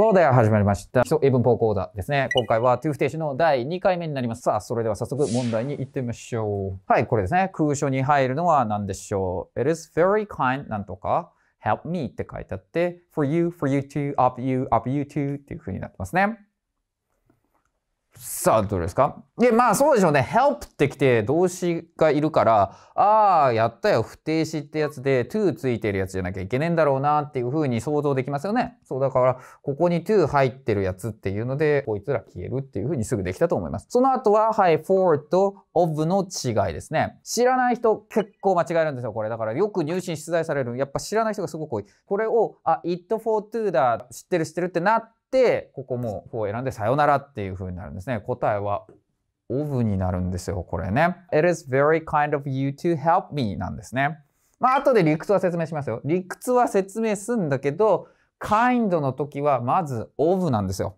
ところで始まりました。基礎英文法講座ですね。今回はトゥーフ停止の第2回目になります。さあ、それでは早速問題に行ってみましょう。はい、これですね。空所に入るのは何でしょう ?It is very kind なんとか help me って書いてあって for you, for you to, up you, up you to っていう風になってますね。さあ、どうですかいや、まあそうでしょうね。help ってきて動詞がいるから、ああ、やったよ、不定詞ってやつで to ついてるやつじゃなきゃいけねえんだろうなっていうふうに想像できますよね。そう、だから、ここに to 入ってるやつっていうので、こいつら消えるっていうふうにすぐできたと思います。その後は、はい、for と of の違いですね。知らない人結構間違えるんですよ、これ。だからよく入信出題される。やっぱ知らない人がすごく多い。これを、あ、it for to だ、知ってる知ってるってなって、、ここも4こう選んでさよならっていう風になるんですね。答えは of になるんですよ、これね。It is very kind of you to help me なんですね。まあ、後で理屈は説明しますよ。理屈は説明すんだけど、kind の時はまず of なんですよ。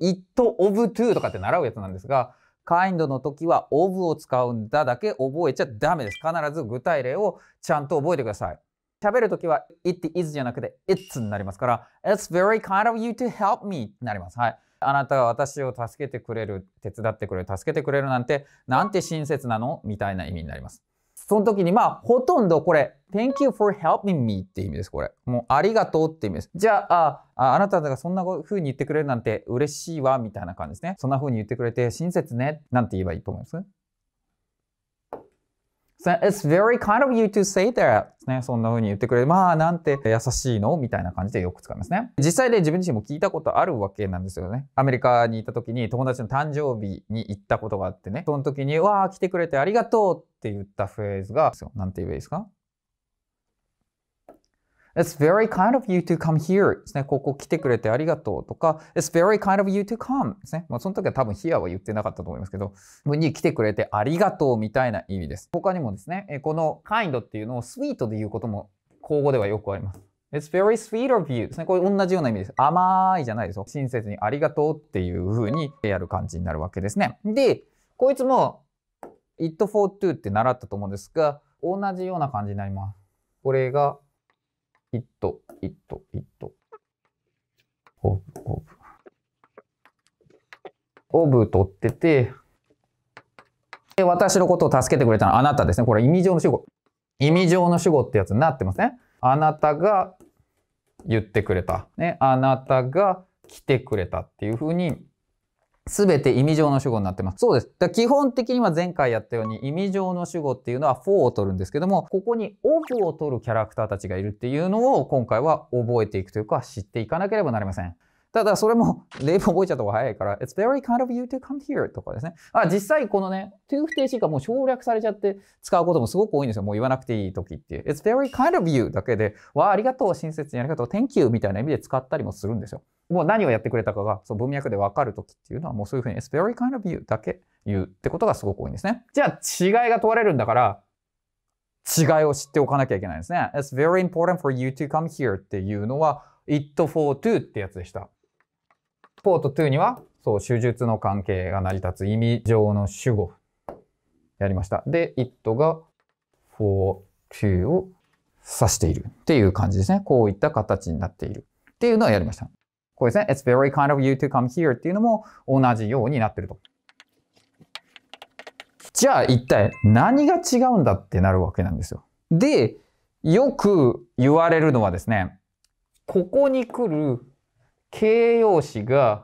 it of to とかって習うやつなんですが、kind の時は of を使うんだだけ覚えちゃダメです。必ず具体例をちゃんと覚えてください。喋るときは it is じゃなくて it's になりますから It's very kind of you to help me になります。はい。あなたが私を助けてくれる、手伝ってくれる、助けてくれるなんて、なんて親切なのみたいな意味になります。その時に、まあ、ほとんどこれ、Thank you for helping me って意味です、これ。もう、ありがとうって意味です。じゃあ、ああなたがそんな風に言ってくれるなんて嬉しいわ、みたいな感じですね。そんな風に言ってくれて親切ね、なんて言えばいいと思います It's very kind of you to say that. ね、そんな風に言ってくれる。まあなんて優しいのみたいな感じでよく使いますね。実際で自分自身も聞いたことあるわけなんですよね。アメリカに行った時に友達の誕生日に行ったことがあってね、その時に、わあ、来てくれてありがとうって言ったフレーズが、なんて言えばいいですか It's very kind of you to come here ですね。ここ来てくれてありがとうとか、It's very kind of you to come ですね。まあその時は多分 here は言ってなかったと思いますけど、に来てくれてありがとうみたいな意味です。他にもですね、この kind っていうのを sweet で言うことも口語ではよくあります。It's very sweet of you ですね。これ同じような意味です。甘いじゃないですよ。親切にありがとうっていう風にやる感じになるわけですね。で、こいつも it for to って習ったと思うんですが、同じような感じになります。これがイット、イット、イット。オーブ、オーブ。オーブ取ってて、で、私のことを助けてくれたのはあなたですね。これ意味上の主語。意味上の主語ってやつになってますね。あなたが言ってくれた。ね。あなたが来てくれたっていうふうにすべて意味上の主語になってます。そうです。だ基本的には前回やったように意味上の主語っていうのは4を取るんですけども、ここにオフを取るキャラクターたちがいるっていうのを今回は覚えていくというか知っていかなければなりません。ただそれも例文覚えちゃった方が早いから、It's very kind of you to come here とかですね。あ、実際このね、to 不定詞がもう省略されちゃって使うこともすごく多いんですよ。もう言わなくていい時って。It's very kind of you だけで、わあ、ありがとう、親切にありがとう、Thank you みたいな意味で使ったりもするんですよ。もう何をやってくれたかがその文脈でわかる時っていうのはもうそういうふうに It's very kind of you だけ言うってことがすごく多いんですね。じゃあ違いが問われるんだから、違いを知っておかなきゃいけないんですね。It's very important for you to come here っていうのは it for to ってやつでした。ポート2には、そう、手術の関係が成り立つ意味上の主語。やりました。で、it が for to を指しているっていう感じですね。こういった形になっているっていうのをやりました。こうですね。It's very kind of you to come here っていうのも同じようになってると。じゃあ一体何が違うんだってなるわけなんですよ。で、よく言われるのはですね、ここに来る形容詞が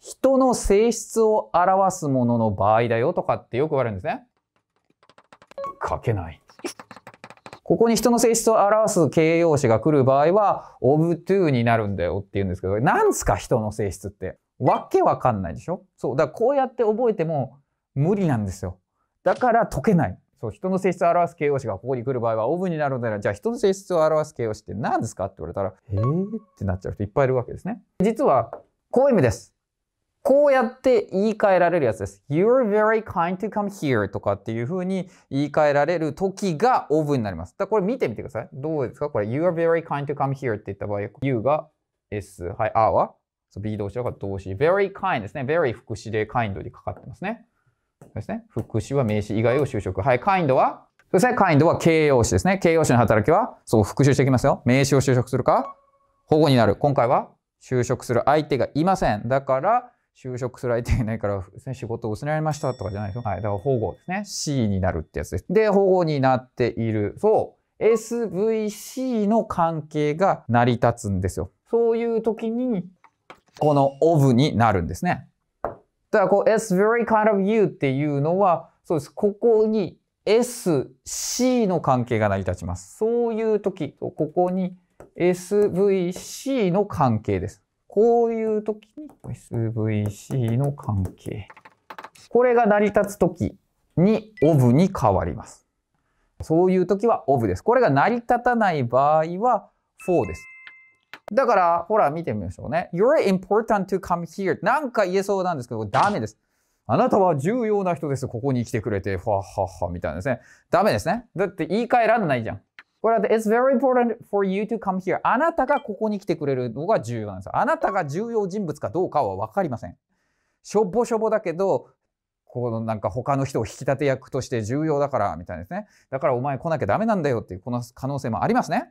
人の性質を表すものの場合だよとかってよく言われるんですね。書けない。ここに人の性質を表す形容詞が来る場合は、ブトゥーになるんだよって言うんですけど、なんすか人の性質って。わけわかんないでしょそう。だからこうやって覚えても無理なんですよ。だから解けない。そう、人の性質を表す形容詞がここに来る場合は、オブになるのでじゃあ人の性質を表す形容詞って何ですかって言われたら、えーってなっちゃう人いっぱいいるわけですね。実は、こういう意味です。こうやって言い換えられるやつです。You're very kind to come here とかっていうふうに言い換えられる時がオブになります。だからこれ見てみてください。どうですかこれ、You're very kind to come here って言った場合、You が S、はい、R は B 動詞だか動詞。very kind ですね。very 副詞で kind にかかってますね。そうですね。福祉は名詞以外を就職。はい、カインドはそうですね。カインドは形容詞ですね。形容詞の働きは、そう、復習していきますよ。名詞を就職するか、保護になる。今回は、就職する相手がいません。だから、就職する相手がいないから、ね、仕事を失いましたとかじゃないですよ。はい。だから保護ですね。C になるってやつです。で、保護になっている。そう。SVC の関係が成り立つんですよ。そういう時に、このオブになるんですね。だからこう S very kind of you っていうのは、そうです。ここに S、C の関係が成り立ちます。そういう時、ここに SVC の関係です。こういう時に SVC の関係。これが成り立つ時に of に変わります。そういう時は of です。これが成り立たない場合は for です。だから、ほら、見てみましょうね。You're important to come here. なんか言えそうなんですけど、ダメです。あなたは重要な人です。ここに来てくれて、ふわっはっは、みたいなですね。ダメですね。だって言い換えらんないじゃん。これて、It's very important for you to come here. あなたがここに来てくれるのが重要なんです。あなたが重要人物かどうかはわかりません。しょぼしょぼだけど、このなんか他の人を引き立て役として重要だから、みたいですね。だからお前来なきゃダメなんだよっていう、この可能性もありますね。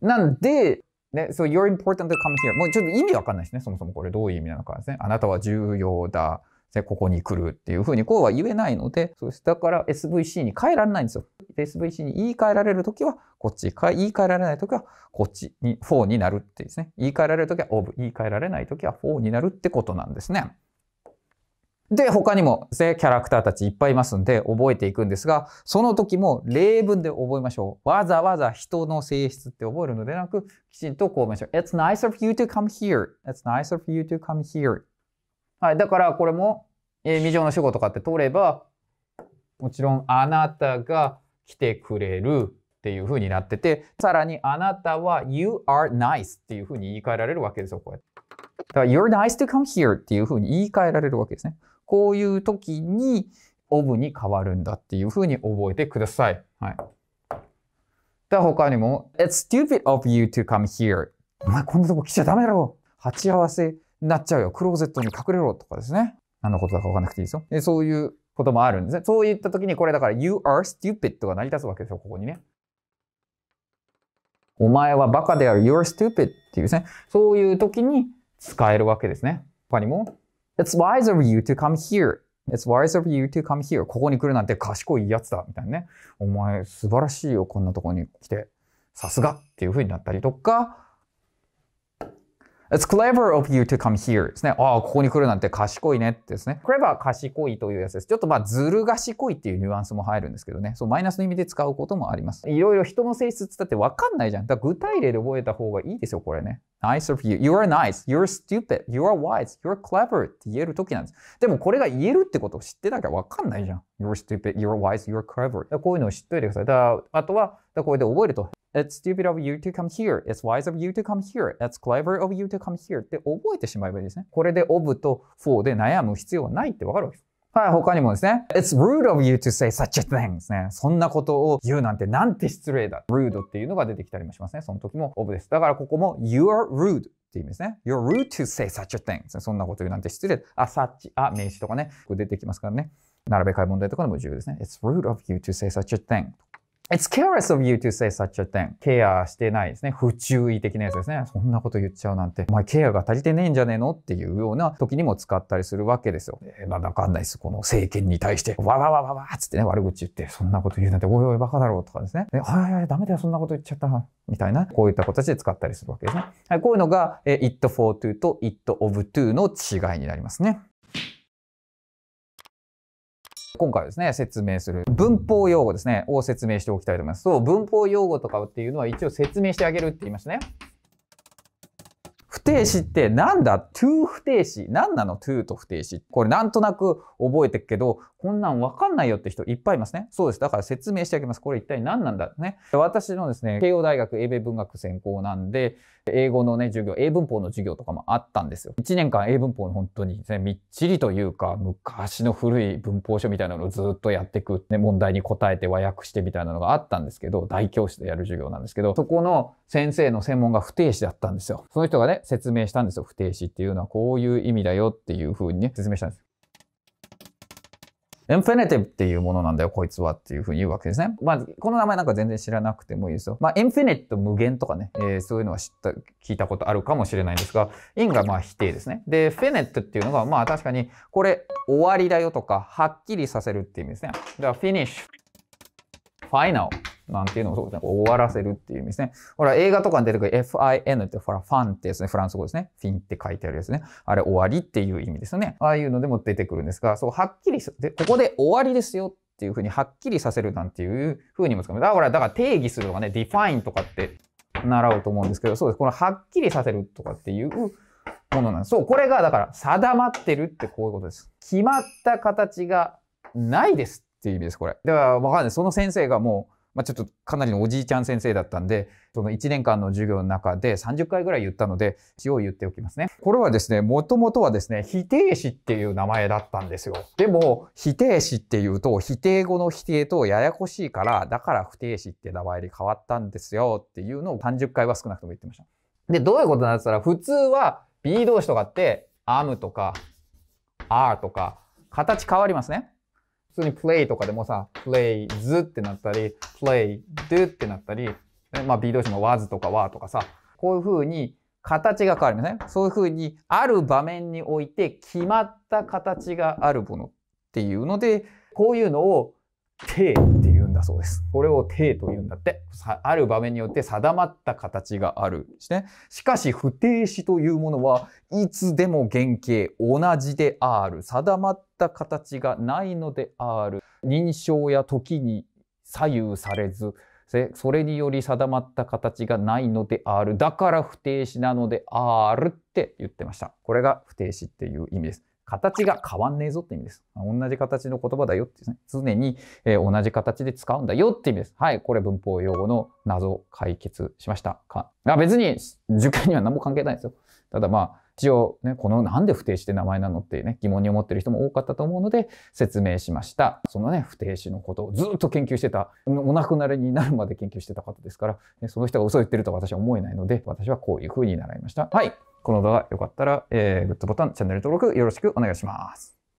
なんで、ね、so you're important to come here. もうちょっと意味わかんないですね。そもそもこれどういう意味なのかですね。あなたは重要だ。で、ここに来るっていうふうにこうは言えないので、そうです。だから SVC に変えられないんですよ。SVC に言い換えられるときはこっち、言い換えられないときはこっちに、4になるってですね。言い換えられるときは of、言い換えられないときは4になるってことなんですね。で、他にも、キャラクターたちいっぱいいますんで、覚えていくんですが、その時も例文で覚えましょう。わざわざ人の性質って覚えるのでなく、きちんとこうましょう。It's nice of you to come here.It's nice of you to come here. はい。だから、これも、えー、未上の主語とかって取れば、もちろん、あなたが来てくれるっていう風になってて、さらに、あなたは、you are nice っていう風に言い換えられるわけですよ、こうやって。だから、you're nice to come here っていう風に言い換えられるわけですね。こういう時に、オブに変わるんだっていうふうに覚えてください。はい。で、他にも、It's stupid of you to come here. お前こんなとこ来ちゃダメだろ鉢合わせになっちゃうよ。クローゼットに隠れろとかですね。何のことだかわかんなくていいですよ。でそういうこともあるんですね。そういった時にこれだから You are stupid が成り立つわけですよ、ここにね。お前はバカである You're stupid っていうですね。そういう時に使えるわけですね。他にも It's wise of you to come here. It's wise of you to come here. ここに来るなんて賢いやつだ。みたいなね。お前素晴らしいよ。こんなとこに来て。さすがっていう風になったりとか、It's clever of you to come here ですね。ああ、ここに来るなんて賢いねってですね。clever 賢いというやつです。ちょっとまあ、ずる賢いっていうニュアンスも入るんですけどね。そう、マイナスの意味で使うこともあります。いろいろ人の性質っってわかんないじゃん。だ具体例で覚えた方がいいですよ、これね。nice of you. You are nice. You're a stupid. You are wise. You're a clever って言える時なんです。でもこれが言えるってことを知ってなきゃわかんないじゃん。You're a stupid. You're a wise. You're a clever. こういうのを知っといてください。だあとは、だこれで覚えると。It's stupid of you to come here. It's wise of you to come here. It's clever of you to come here. って覚えてしまえばいいですね。これで of と for で悩む必要はないってわかるわけです。はい、他にもですね。It's rude of you to say such a thing ですね。そんなことを言うなんてなんて失礼だ。rude っていうのが出てきたりもしますね。その時も of です。だからここも you are rude っていう意味ですね。You're rude to say such a thing ですね。そんなこと言うなんて失礼あ、such, あ、名詞とかね。これ出てきますからね。並べ替え問題とかでも重要ですね。It's rude of you to say such a thing It's careless of you to say such a thing. ケアしてないですね。不注意的なやつですね。そんなこと言っちゃうなんて。お前ケアが足りてねえんじゃねえのっていうような時にも使ったりするわけですよ。えー、まあわかんないです。この政権に対して、わわわわわっつってね、悪口言って、そんなこと言うなんて、おいおいバカだろうとかですね。え、はいはい、ダメだよ、そんなこと言っちゃった。みたいな、こういった形で使ったりするわけですね。はい、こういうのが、えー、it for to と it of to の違いになりますね。今回ですね、説明する文法用語ですね、を説明しておきたいと思います。そう、文法用語とかっていうのは一応説明してあげるって言いましたね。不定詞ってなんだ ?to 不定詞。何なの ?to と不定詞。これなんとなく覚えてるけど、こんなんわかんないよって人いっぱいいますね。そうです。だから説明してあげます。これ一体何なんだね。私のですね、慶応大学英米文学専攻なんで、英語のね、授業、英文法の授業とかもあったんですよ。1年間英文法の本当にね、みっちりというか、昔の古い文法書みたいなのをずっとやっていく、ね、問題に答えて和訳してみたいなのがあったんですけど、大教師でやる授業なんですけど、そこの先生の専門が不定詞だったんですよ。その人がね、説明したんですよ。不定詞っていうのはこういう意味だよっていう風にね、説明したんです。インフィニティブっていうものなんだよ、こいつはっていうふうに言うわけですね。まあ、この名前なんか全然知らなくてもいいですよ。まあ、インフィニット無限とかね、えー、そういうのは知った、聞いたことあるかもしれないんですが、インがまあ否定ですね。で、フィネットっていうのが、まあ確かに、これ、終わりだよとか、はっきりさせるっていう意味ですね。だから、フィニッシュ、ファイナル。なんていうのをそうですね、終わらせるっていう意味ですね。ほら、映画とかに出てくる fin って、ほら、ファンってですね、フランス語ですね。フィンって書いてあるやつね。あれ、終わりっていう意味ですよね。ああいうのでも出てくるんですが、そう、はっきりで、ここで終わりですよっていうふうにはっきりさせるなんていうふうにも使う。だから、だから定義するとかね、define とかって習うと思うんですけど、そうです。このはっきりさせるとかっていうものなんです。そう、これがだから定まってるってこういうことです。決まった形がないですっていう意味です、これ。だからわかんない。その先生がもう、まあ、ちょっとかなりのおじいちゃん先生だったんで、その1年間の授業の中で30回ぐらい言ったので、一応言っておきますね。これはですね、もともとはですね、否定詞っていう名前だったんですよ。でも、否定詞っていうと、否定語の否定とややこしいから、だから不定詞って名前に変わったんですよっていうのを30回は少なくとも言ってました。で、どういうことなんですか普通は B 動詞とかって、アムとか、アーとか、形変わりますね。普通に play とかでもさ、play ずってなったり、play do ってなったり、まあ B 動詞も was とか w とかさ、こういう風に形が変わりません、ね、そういう風にある場面において決まった形があるものっていうので、こういうのを手、だそうです。これを定というんだって。ある場面によって定まった形があるしね。しかし不定詞というものはいつでも原型同じである。定まった形がないのである。認証や時に左右されず。それにより定まった形がないのである。だから不定詞なのであるって言ってました。これが不定詞っていう意味です。形が変わんねえぞって意味です。同じ形の言葉だよってですね。常に、えー、同じ形で使うんだよって意味です。はい。これ文法用語の謎解決しましたか。あ別に受験には何も関係ないですよ。ただまあ、一応ね、このなんで不定詞って名前なのってね、疑問に思ってる人も多かったと思うので説明しました。そのね、不定詞のことをずっと研究してた、お亡くなりになるまで研究してた方ですから、その人が嘘を言ってると私は思えないので、私はこういうふうに習いました。はい。この動画良かったら、えー、グッドボタン、チャンネル登録よろしくお願いします。